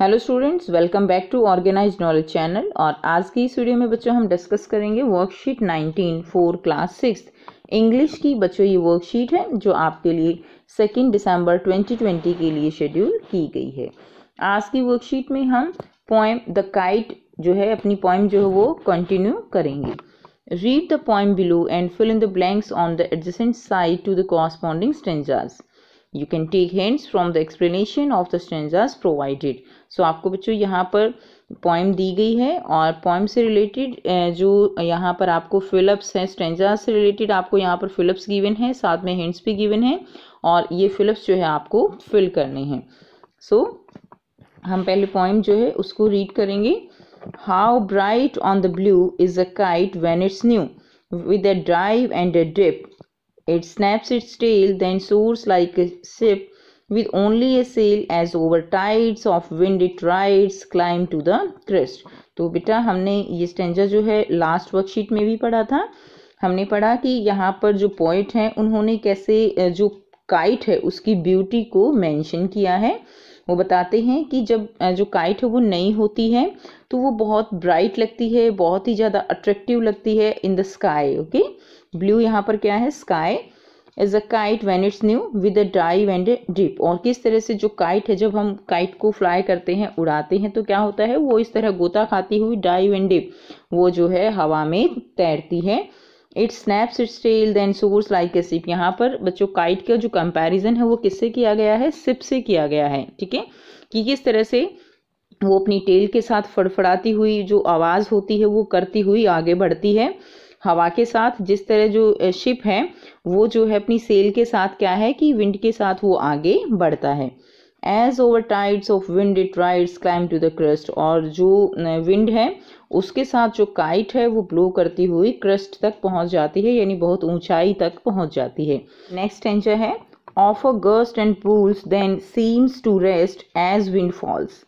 Hello students welcome back to organise knowledge channel और आज की इस वीडियो में बच्चों हम डिस्कस करेंगे worksheet 19 four class six English की बच्चों ये वर्कशीट है जो आपके लिए सेकेंड दिसंबर 2020 के लिए शेड्यूल की गई है आज की वर्कशीट में हम पोएम द काइट जो है अपनी पोएम जो है वो कंटिन्यू करेंगे read the poem below and fill in the blanks on the adjacent side to the corresponding stanzas you can take hints from the explanation of the stanzas provided so आपको बच्चों यहाँ पर poem दी गई है और poem से related जो यहाँ पर आपको फिलअप्स हैं स्टेंजा से रिलेटेड आपको यहाँ पर फिलअप्स गिवन है साथ में हिंट्स भी गिवन है और ये फिलअप्स जो है आपको फिल करने हैं सो so, हम पहले पॉइम जो है उसको रीड करेंगे how bright on the blue is a kite when it's new with a drive and a dip It snaps its tail, then soars like a ship with only a sail as over tides of wind it rides, climb to the crest. तो बेटा हमने ये stanza जो है last worksheet में भी पढ़ा था हमने पढ़ा कि यहाँ पर जो पॉइंट हैं उन्होंने कैसे जो काइट है उसकी ब्यूटी को मेंशन किया है वो बताते हैं कि जब जो काइट है वो नई होती है तो वो बहुत ब्राइट लगती है बहुत ही ज़्यादा अट्रैक्टिव लगती है in the sky okay okay? Blue यहाँ पर क्या है sky as a kite when it's new with a dry and deep और किस तरह से जो काइट है जब हम काइट को फ्लाई करते हैं उड़ाते हैं तो क्या होता है वो इस तरह गोता खाती हुई ड्राई एंड डीप वो जो है हवा में तैरती है it snaps its tail then soars like a ship यहाँ पर बच्चों काइट का जो कंपेरिजन है वो किससे किया गया है सिप से किया गया है ठीक है कि किस तरह से वो अपनी टेल के साथ फड़फड़ाती हुई जो आवाज़ होती है वो करती हुई आगे बढ़ती है हवा के साथ जिस तरह जो शिप है वो जो है अपनी सेल के साथ क्या है कि विंड के साथ वो आगे बढ़ता है as over tides of wind it rides climb to the crest और जो विंड है उसके साथ जो काइट है वो ब्लो करती हुई क्रस्ट तक पहुंच जाती है यानी बहुत ऊंचाई तक पहुंच जाती है नेक्स्ट एंजर है of a gust and pulls then seems to rest as wind falls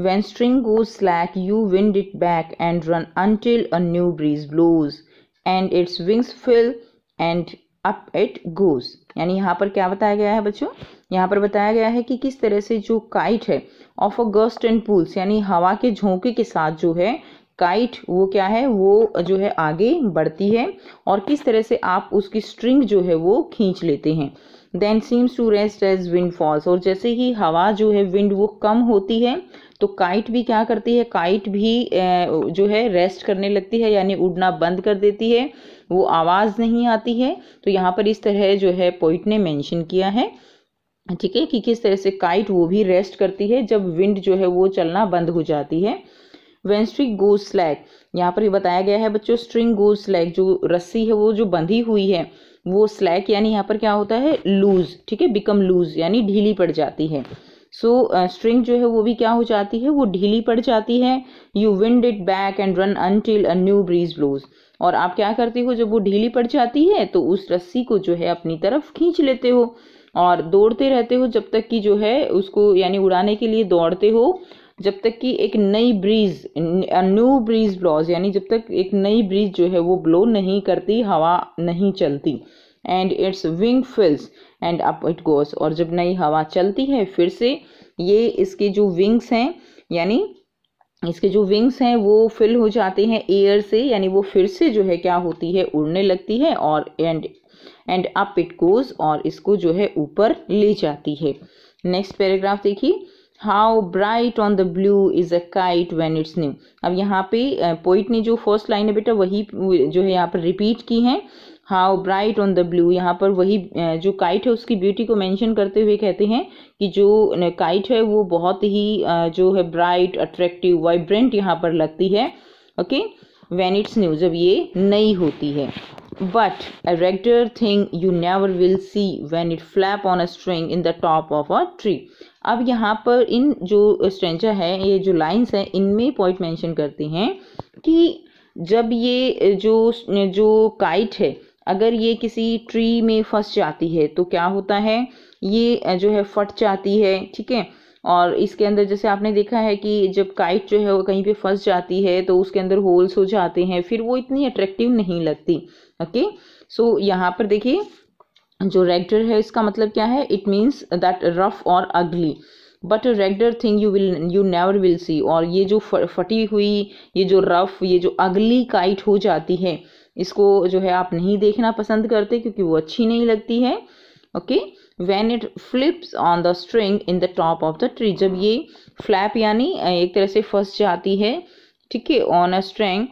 when string goes slack you wind it back and run until a new breeze blows and its wings fill and up it goes यानी यहाँ पर क्या बताया गया है बच्चों यहाँ पर बताया गया है कि किस तरह से जो काइट है of a gust and pulls यानी हवा के झोंके के साथ जो है काइट वो क्या है वो जो है आगे बढ़ती है और किस तरह से आप उसकी स्ट्रिंग जो है वो खींच लेते हैं then seems to rest as wind falls और जैसे ही हवा जो है विंड वो कम होती है तो काइट भी क्या करती है काइट भी जो है रेस्ट करने लगती है यानी उड़ना बंद कर देती है वो आवाज़ नहीं आती है तो यहाँ पर इस तरह जो है पोइट ने मेंशन किया है ठीक है कि किस तरह से काइट वो भी रेस्ट करती है जब विंड जो है वो चलना बंद हो जाती है वेन स्ट्रिंग गो स्लैक यहाँ पर ये बताया गया है बच्चों स्ट्रिंग गो स्लैक जो रस्सी है वो जो बंधी हुई है वो स्लैक यानी यहाँ पर क्या होता है लूज़ ठीक है बिकम लूज़ यानी ढीली पड़ जाती है सो so, स्ट्रिंग uh, जो है वो भी क्या हो जाती है वो ढीली पड़ जाती है you wind it back and run until a new breeze blows और आप क्या करते हो जब वो ढीली पड़ जाती है तो उस रस्सी को जो है अपनी तरफ खींच लेते हो और दौड़ते रहते हो जब तक कि जो है उसको यानी उड़ाने के लिए दौड़ते हो जब तक कि एक नई ब्रीज न्यू ब्रीज ब्लॉज यानी जब तक एक नई ब्रीज जो है वो ब्लो नहीं करती हवा नहीं चलती and its wing fills and up it goes और जब नई हवा चलती है फिर से ये इसके जो विंग्स हैं यानी इसके जो विंग्स हैं वो फिल हो जाते हैं एयर से यानी वो फिर से जो है क्या होती है उड़ने लगती है और and and up it goes और इसको जो है ऊपर ले जाती है नेक्स्ट पैराग्राफ देखिए how bright on the blue is a kite when it's new अब यहाँ पे पोइट ने जो फर्स्ट लाइन है बेटा वही जो है यहाँ पर रिपीट की है how bright on the blue यहाँ पर वही जो काइट है उसकी ब्यूटी को मैंशन करते हुए कहते हैं कि जो काइट है वो बहुत ही जो है ब्राइट अट्रैक्टिव वाइब्रेंट यहाँ पर लगती है okay okay? When it's news जब ये नई होती है but a regular thing you never will see when it flap on a string in the top of a tree अब यहाँ पर इन जो स्ट्रेंचर है ये जो लाइन्स हैं इनमें पॉइंट मैंशन करते हैं कि जब ये जो जो काइट है अगर ये किसी ट्री में फंस जाती है तो क्या होता है ये जो है फट जाती है ठीक है और इसके अंदर जैसे आपने देखा है कि जब काइट जो है वो कहीं पे फंस जाती है तो उसके अंदर होल्स हो जाते हैं फिर वो इतनी अट्रैक्टिव नहीं लगती ओके सो so, यहाँ पर देखिए जो रेगडर है इसका मतलब क्या है इट मीन्स दैट रफ और ugly but regular thing you will you never will see और ये जो फटी हुई ये जो रफ ये जो अगली काइट हो जाती है इसको जो है आप नहीं देखना पसंद करते क्योंकि वो अच्छी नहीं लगती है okay okay? When it flips on the string in the top of the tree जब ये फ्लैप यानी एक तरह से फंस जाती है ठीक है on a string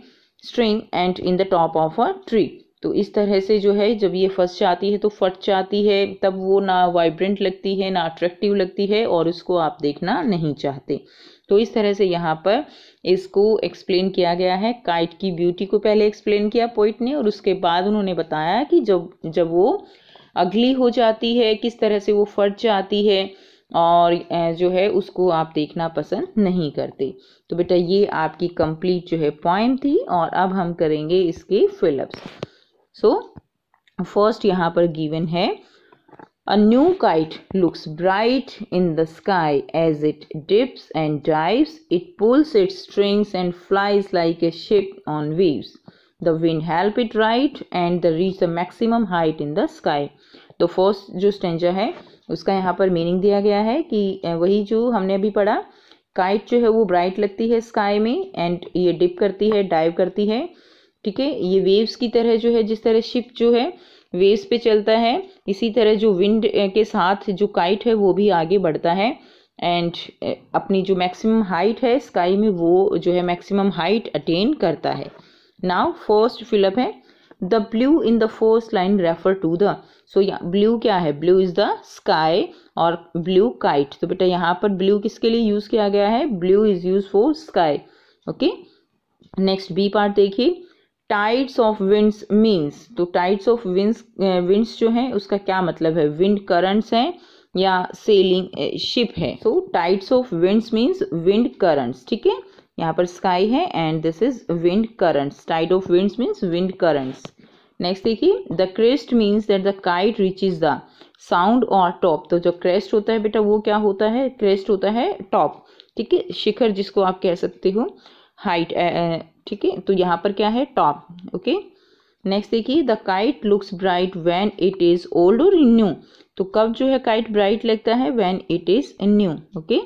string and in the top of a tree तो इस तरह से जो है जब ये फंस जाती है तो फट जाती है तब वो ना वाइब्रेंट लगती है ना अट्रैक्टिव लगती है और उसको आप देखना नहीं चाहते तो इस तरह से यहाँ पर इसको एक्सप्लेन किया गया है काइट की ब्यूटी को पहले एक्सप्लेन किया पोइट ने और उसके बाद उन्होंने बताया कि जब जब वो अगली हो जाती है किस तरह से वो फट जाती है और जो है उसको आप देखना पसंद नहीं करते तो बेटा ये आपकी कंप्लीट जो है पॉइंट थी और अब हम करेंगे इसके फिलअप्स सो फर्स्ट यहाँ पर गिवन है a new kite looks bright in the sky as it dips and dives it pulls it strings and flies like a ship on waves the wind help it right and the reach the maximum height in the sky तो first जो stanza है उसका यहाँ पर meaning दिया गया है कि वही जो हमने अभी पढ़ा काइट जो है वो ब्राइट लगती है स्काई में एंड ये डिप करती है डाइव करती है ठीक है ये वेव्स की तरह जो है जिस तरह शिप जो है वेव्स पे चलता है इसी तरह जो विंड के साथ जो काइट है वो भी आगे बढ़ता है एंड अपनी जो मैक्सिमम हाइट है स्काई में वो जो है मैक्सिमम हाइट अटेन करता है नाउ फर्स्ट फिलअप है the blue in the first line refer to the so blue क्या है ब्लू इज द स्काई और ब्लू काइट तो बेटा यहाँ पर ब्लू किसके लिए यूज किया गया है blue is use for sky okay next B part देखिए टाइड्स ऑफ विंड्स मीन्स तो टाइड्स ऑफ विंड्स विंड्स जो है उसका क्या मतलब है विंड करंट्स हैं या सेलिंग शिप है तो tides of winds means wind currents ठीक है यहाँ पर स्काई है and this is wind currents tide of winds means wind currents next देखिए the crest means that the kite reach is the sound और top तो जो क्रेस्ट होता है बेटा वो क्या होता है क्रेस्ट होता है टॉप ठीक है शिखर जिसको आप कह सकते हो हाइट ठीक है तो यहाँ पर क्या है टॉप ओके नेक्स्ट देखिए the kite looks bright when it is old और न्यू तो कब जो है काइट ब्राइट लगता है when it is new okay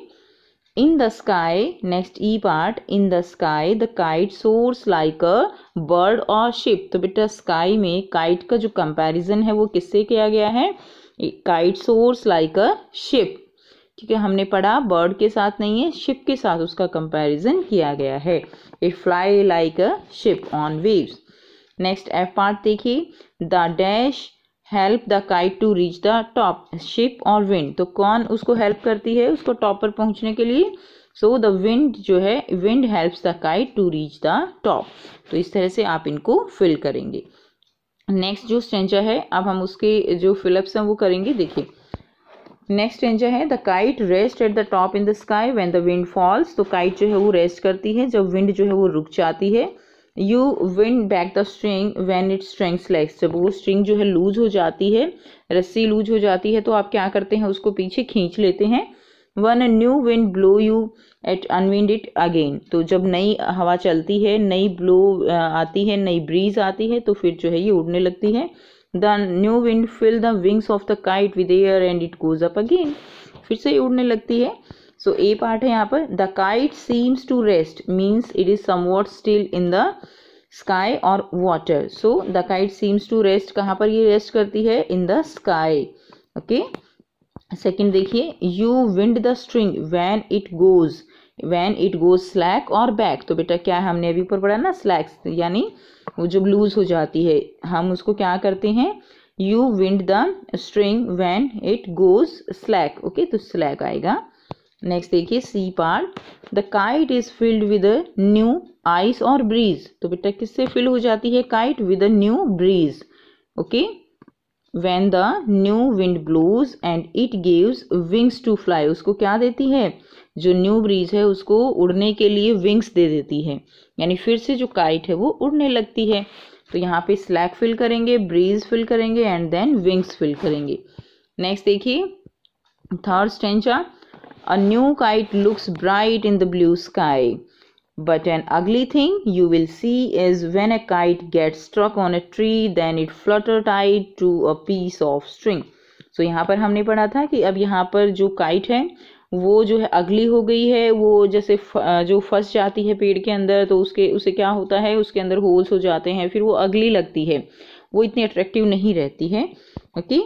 in the sky next e part in the sky the kite soars like a bird or ship तो बेटा sky में kite का जो comparison है वो किससे किया गया है kite soars like a ship ठीक है हमने पढ़ा बर्ड के साथ नहीं है शिप के साथ उसका कंपैरिजन किया गया है it fly like a ship on waves next F part देखिए the dash help the kite to reach the top ship और विंड तो कौन उसको हेल्प करती है उसको टॉप पर पहुंचने के लिए सो द विंड जो है wind helps the kite to reach the top तो इस तरह से आप इनको फिल करेंगे नेक्स्ट जो स्टेंजा है अब हम उसके जो फिलअप्स हैं वो करेंगे देखिए नेक्स्ट स्टेंजा है the kite rest at the top in the sky when the wind falls तो काइट जो है वो रेस्ट करती है जब विंड जो है वो रुक जाती है you win back the string when it strings like जब वो स्ट्रिंग जो है लूज हो जाती है रस्सी लूज हो जाती है तो आप क्या करते हैं उसको पीछे खींच लेते हैं when new wind blow you at unwind it again तो जब नई हवा चलती है नई ब्लो आती है नई ब्रीज आती है तो फिर जो है ये उड़ने लगती है the new wind fill the wings of the kite with air and it goes up again फिर से ये उड़ने लगती है सो ए पार्ट है यहाँ पर the kite seems to rest means it is somewhat still in the sky और water so the kite seems to rest कहाँ पर ये रेस्ट करती है in the sky okay second देखिए you wind the string when it goes when it goes slack और back तो बेटा क्या है हमने अभी ऊपर पढ़ा ना स्लैक्स यानी वो जब लूज हो जाती है हम उसको क्या करते हैं you wind the string when it goes slack okay तो स्लैक आएगा नेक्स्ट देखिए C part the kite is filled with new ice और ब्रीज तो बेटा किससे फिल हो जाती है kite with new breeze okay when the new wind blows and it gives wings to fly उसको क्या देती है जो न्यू ब्रीज है उसको उड़ने के लिए विंग्स दे देती है यानी फिर से जो काइट है वो उड़ने लगती है तो यहाँ पे स्लैक फिल करेंगे ब्रीज फिल करेंगे एंड देन विंग्स फिल करेंगे नेक्स्ट देखिए third stanza A new kite looks bright in the blue sky. But an ugly thing you will see is when a kite gets struck on a tree, then it flutter tied to a piece of string. So यहाँ पर हमने पढ़ा था कि अब यहाँ पर जो kite है वो जो है अगली हो गई है वो जैसे फ, जो फंस जाती है पेड़ के अंदर तो उसके उसे क्या होता है उसके अंदर होल्स हो जाते हैं फिर वो अगली लगती है वो इतनी अट्रैक्टिव नहीं रहती है ओके okay?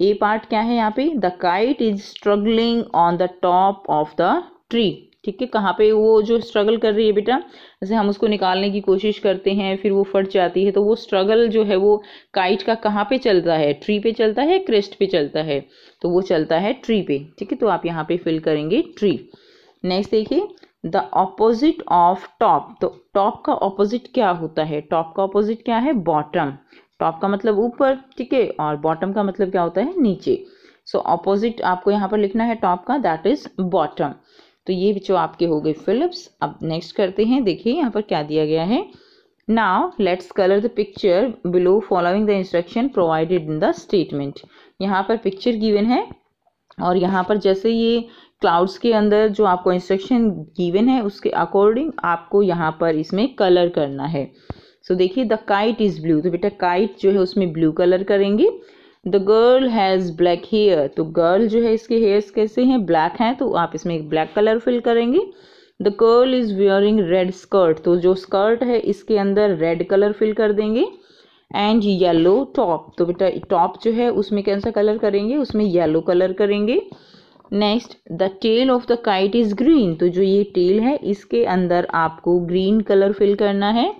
ए पार्ट क्या है यहाँ पे the kite is struggling on the top of the tree ठीक है कहाँ पे वो जो स्ट्रगल कर रही है बेटा जैसे हम उसको निकालने की कोशिश करते हैं फिर वो फट जाती है तो वो स्ट्रगल जो है वो काइट का कहाँ पे चलता है ट्री पे चलता है क्रेस्ट पे चलता है तो वो चलता है ट्री पे ठीक है तो आप यहाँ पे फिल करेंगे ट्री नेक्स्ट देखिए द ऑपोजिट ऑफ टॉप तो टॉप का ऑपोजिट क्या होता है टॉप का ऑपोजिट क्या है बॉटम टॉप तो का मतलब ऊपर ठीक है और बॉटम का मतलब क्या होता है नीचे सो so, ऑपोजिट आपको यहाँ पर लिखना है टॉप का दैट इज बॉटम तो ये जो आपके हो गए फिलिप्स अब नेक्स्ट करते हैं देखिए यहाँ पर क्या दिया गया है now let's colour the picture below following the instruction provided in the statement यहाँ पर पिक्चर गिवन है और यहाँ पर जैसे ये क्लाउड्स के अंदर जो आपको इंस्ट्रक्शन गिवन है उसके अकॉर्डिंग आपको यहाँ पर इसमें कलर करना है सो देखिए द काइट इज़ ब्लू तो बेटा काइट जो है उसमें ब्लू कलर करेंगे the girl has black hair तो गर्ल जो है इसके हेयर्स कैसे हैं ब्लैक हैं तो आप इसमें एक ब्लैक कलर फिल करेंगे the girl is wearing red skirt तो जो स्कर्ट है इसके अंदर रेड कलर फिल कर देंगे एंड येलो टॉप तो बेटा टॉप जो है उसमें कौन सा कलर करेंगे उसमें येलो कलर करेंगे next the tail of the kite is green तो जो ये टेल है इसके अंदर आपको ग्रीन कलर फिल करना है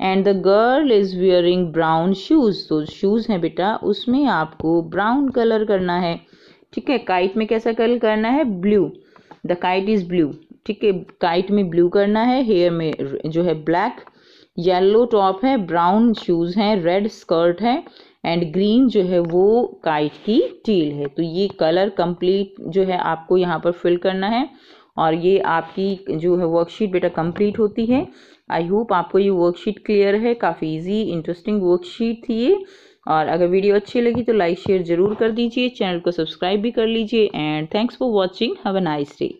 and the girl is wearing brown shoes तो शूज़ हैं बेटा उसमें आपको ब्राउन कलर करना है ठीक है काइट में कैसा कलर करना है blue the kite is blue ठीक है काइट में ब्लू करना है हेयर में जो है ब्लैक येलो टॉप है ब्राउन शूज़ हैं रेड स्कर्ट है एंड ग्रीन जो है वो काइट की टील है तो ये कलर कंप्लीट जो है आपको यहाँ पर फिल करना है और ये आपकी जो है वर्कशीट बेटा कंप्लीट होती है आई होप आपको ये वर्कशीट क्लियर है काफ़ी इजी इंटरेस्टिंग वर्कशीट थी ये और अगर वीडियो अच्छी लगी तो लाइक शेयर ज़रूर कर दीजिए चैनल को सब्सक्राइब भी कर लीजिए and thanks for watching have a nice day